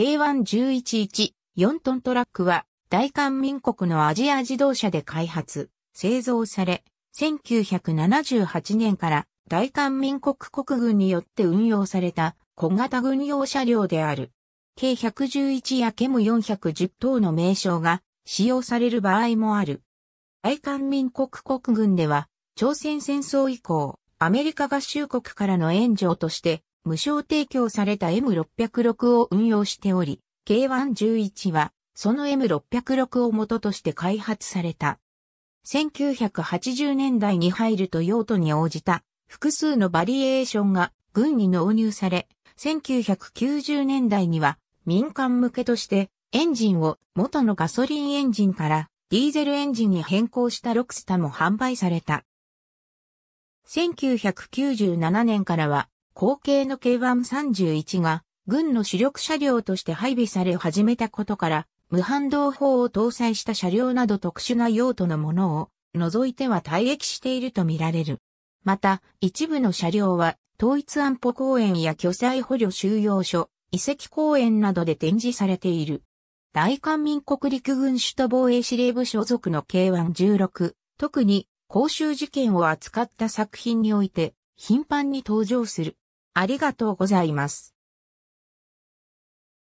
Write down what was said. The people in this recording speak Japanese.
K11114 トントラックは大韓民国のアジア自動車で開発、製造され、1978年から大韓民国国軍によって運用された小型軍用車両である。計111やケム410等の名称が使用される場合もある。大韓民国国軍では、朝鮮戦争以降、アメリカ合衆国からの援助として、無償提供された M606 を運用しており、K111 はその M606 を元として開発された。1980年代に入ると用途に応じた複数のバリエーションが軍に納入され、1990年代には民間向けとしてエンジンを元のガソリンエンジンからディーゼルエンジンに変更したロクスタも販売された。1997年からは後継の K131 が軍の主力車両として配備され始めたことから、無反動砲を搭載した車両など特殊な用途のものを除いては退役しているとみられる。また、一部の車両は、統一安保公園や巨災捕虜収容所、遺跡公園などで展示されている。大韓民国陸軍首都防衛司令部所属の K116、特に公衆事件を扱った作品において頻繁に登場する。ありがとうございます。